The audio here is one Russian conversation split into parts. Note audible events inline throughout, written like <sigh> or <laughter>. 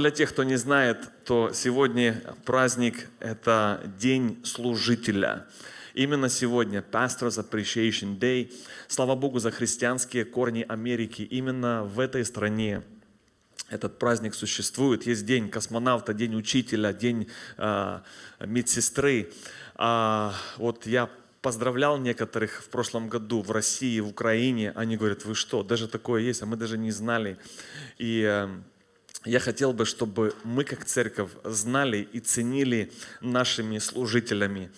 Для тех, кто не знает, то сегодня праздник – это День Служителя. Именно сегодня, Pastor's Appreciation Day, слава Богу за христианские корни Америки, именно в этой стране этот праздник существует. Есть день космонавта, день учителя, день э, медсестры. А, вот я поздравлял некоторых в прошлом году в России, в Украине. Они говорят, вы что, даже такое есть, а мы даже не знали. И э, я хотел бы, чтобы мы как церковь знали и ценили нашими служителями.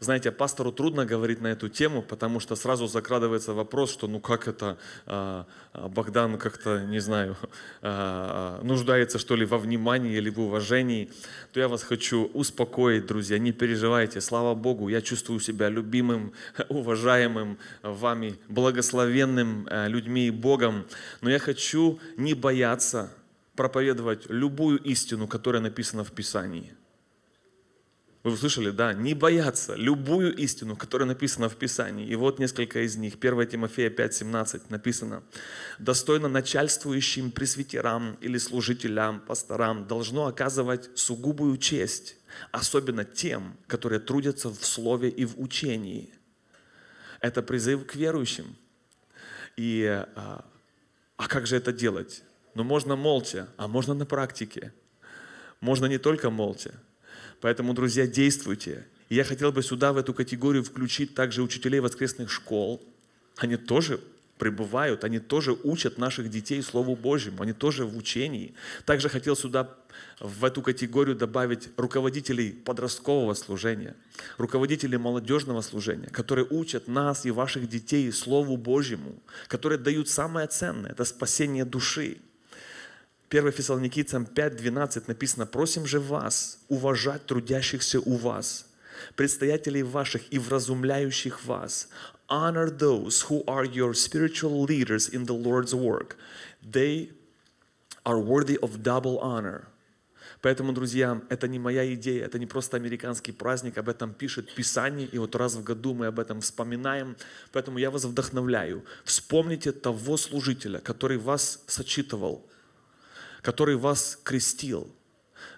Знаете, пастору трудно говорить на эту тему, потому что сразу закрадывается вопрос, что ну как это а, а, Богдан как-то, не знаю, а, нуждается что ли во внимании или в уважении. То я вас хочу успокоить, друзья, не переживайте. Слава Богу, я чувствую себя любимым, <laughs> уважаемым вами, благословенным э, людьми и Богом. Но я хочу не бояться проповедовать любую истину, которая написана в Писании. Вы услышали, да? Не бояться любую истину, которая написана в Писании. И вот несколько из них. 1 Тимофея 5.17 написано. «Достойно начальствующим пресвитерам или служителям, пасторам должно оказывать сугубую честь, особенно тем, которые трудятся в слове и в учении». Это призыв к верующим. И а, а как же это делать? но можно молча, а можно на практике. Можно не только молча. Поэтому, друзья, действуйте. И я хотел бы сюда, в эту категорию, включить также учителей воскресных школ. Они тоже пребывают, они тоже учат наших детей Слову Божьему, они тоже в учении. Также хотел сюда, в эту категорию добавить руководителей подросткового служения, руководителей молодежного служения, которые учат нас и ваших детей Слову Божьему, которые дают самое ценное – это спасение души. 1 Фессалоникийцам 5.12 написано, «Просим же вас уважать трудящихся у вас, предстоятелей ваших и вразумляющих вас. Honor those who are your spiritual leaders in the Lord's work. They are worthy of double honor». Поэтому, друзья, это не моя идея, это не просто американский праздник, об этом пишет Писание, и вот раз в году мы об этом вспоминаем. Поэтому я вас вдохновляю. Вспомните того служителя, который вас сочитывал – который вас крестил,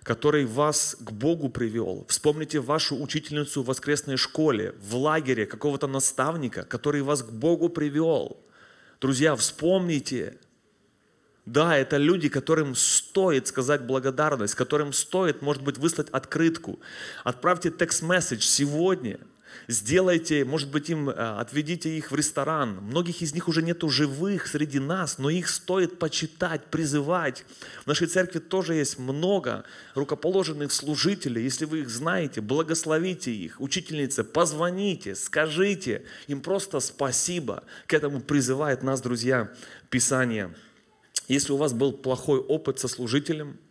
который вас к Богу привел. Вспомните вашу учительницу в воскресной школе, в лагере какого-то наставника, который вас к Богу привел. Друзья, вспомните. Да, это люди, которым стоит сказать благодарность, которым стоит, может быть, выслать открытку. Отправьте текст-месседж сегодня – сделайте, может быть, им э, отведите их в ресторан. Многих из них уже нету живых среди нас, но их стоит почитать, призывать. В нашей церкви тоже есть много рукоположенных служителей. Если вы их знаете, благословите их. Учительница, позвоните, скажите им просто спасибо. К этому призывает нас, друзья, Писание. Если у вас был плохой опыт со служителем –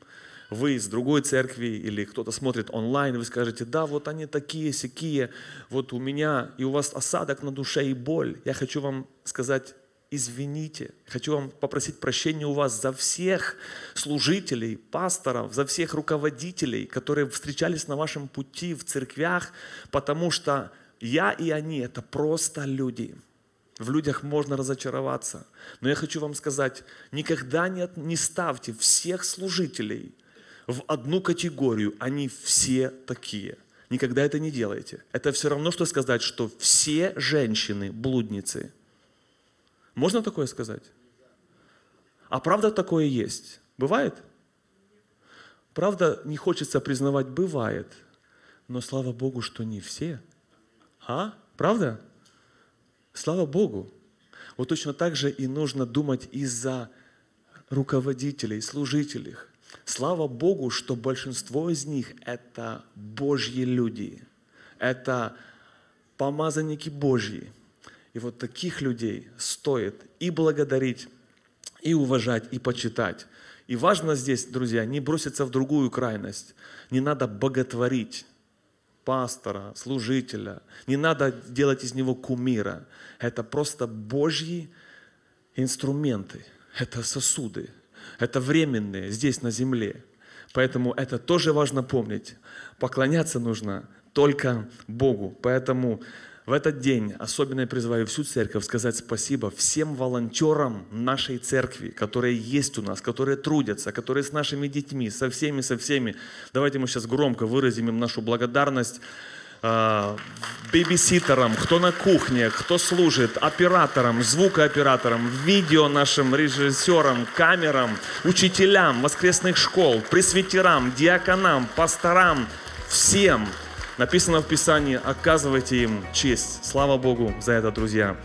вы из другой церкви или кто-то смотрит онлайн, вы скажете, да, вот они такие, сякие, вот у меня и у вас осадок на душе и боль. Я хочу вам сказать, извините. Хочу вам попросить прощения у вас за всех служителей, пасторов, за всех руководителей, которые встречались на вашем пути в церквях, потому что я и они – это просто люди. В людях можно разочароваться. Но я хочу вам сказать, никогда не, не ставьте всех служителей – в одну категорию. Они все такие. Никогда это не делайте. Это все равно, что сказать, что все женщины блудницы. Можно такое сказать? А правда такое есть? Бывает? Правда, не хочется признавать, бывает. Но слава Богу, что не все. А? Правда? Слава Богу. Вот точно так же и нужно думать и за руководителей, служителей, Слава Богу, что большинство из них – это Божьи люди, это помазанники Божьи. И вот таких людей стоит и благодарить, и уважать, и почитать. И важно здесь, друзья, не броситься в другую крайность. Не надо боготворить пастора, служителя. Не надо делать из него кумира. Это просто Божьи инструменты. Это сосуды, это временные здесь на земле. Поэтому это тоже важно помнить. Поклоняться нужно только Богу. Поэтому в этот день особенно я призываю всю церковь сказать спасибо всем волонтерам нашей церкви, которые есть у нас, которые трудятся, которые с нашими детьми, со всеми, со всеми. Давайте мы сейчас громко выразим им нашу благодарность а, бебиситером, кто на кухне, кто служит, оператором, звукооператором, видео нашим режиссерам, камерам, учителям воскресных школ, пресвитерам, диаконам, пасторам, всем. Написано в Писании, оказывайте им честь. Слава Богу за это, друзья.